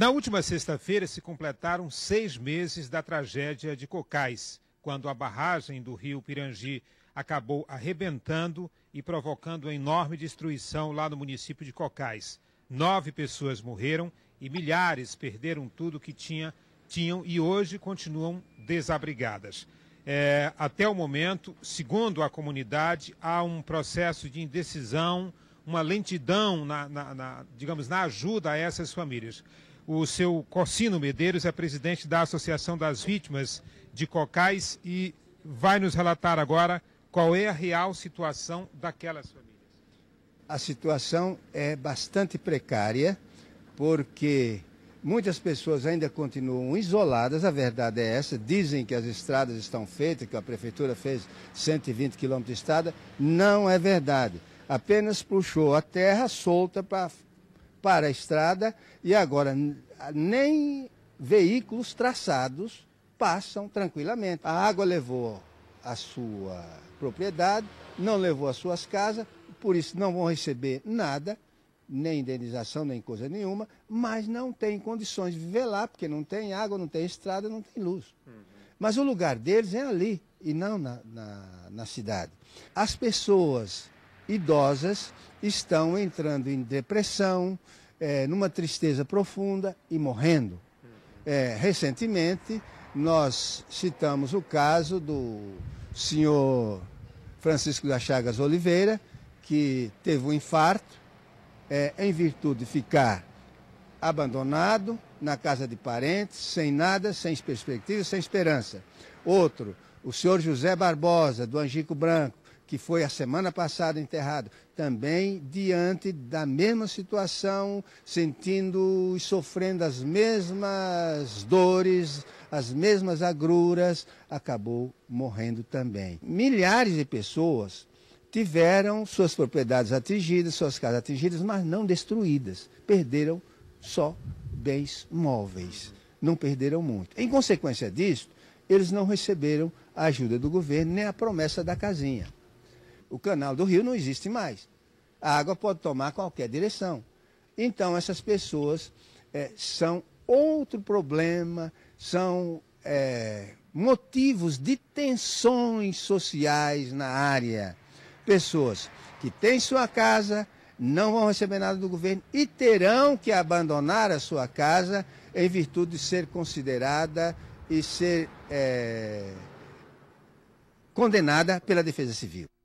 Na última sexta-feira se completaram seis meses da tragédia de Cocais, quando a barragem do rio Pirangi acabou arrebentando e provocando enorme destruição lá no município de Cocais. Nove pessoas morreram e milhares perderam tudo que tinha, tinham e hoje continuam desabrigadas. É, até o momento, segundo a comunidade, há um processo de indecisão, uma lentidão na, na, na digamos, na ajuda a essas famílias. O seu Corsino Medeiros é presidente da Associação das Vítimas de Cocais e vai nos relatar agora qual é a real situação daquelas famílias. A situação é bastante precária, porque Muitas pessoas ainda continuam isoladas, a verdade é essa. Dizem que as estradas estão feitas, que a prefeitura fez 120 quilômetros de estrada. Não é verdade. Apenas puxou a terra solta para para a estrada e agora nem veículos traçados passam tranquilamente. A água levou a sua propriedade, não levou as suas casas, por isso não vão receber nada, nem indenização, nem coisa nenhuma, mas não tem condições de viver lá, porque não tem água, não tem estrada, não tem luz. Uhum. Mas o lugar deles é ali e não na, na, na cidade. As pessoas idosas estão entrando em depressão, é, numa tristeza profunda e morrendo. É, recentemente, nós citamos o caso do senhor Francisco da Chagas Oliveira, que teve um infarto, é, em virtude de ficar abandonado na casa de parentes, sem nada, sem perspectiva, sem esperança. Outro, o senhor José Barbosa, do Angico Branco, que foi a semana passada enterrado, também diante da mesma situação, sentindo e sofrendo as mesmas dores, as mesmas agruras, acabou morrendo também. Milhares de pessoas tiveram suas propriedades atingidas, suas casas atingidas, mas não destruídas. Perderam só bens móveis. Não perderam muito. Em consequência disso, eles não receberam a ajuda do governo nem a promessa da casinha. O canal do rio não existe mais. A água pode tomar qualquer direção. Então, essas pessoas é, são outro problema, são é, motivos de tensões sociais na área. Pessoas que têm sua casa, não vão receber nada do governo e terão que abandonar a sua casa em virtude de ser considerada e ser é, condenada pela Defesa Civil.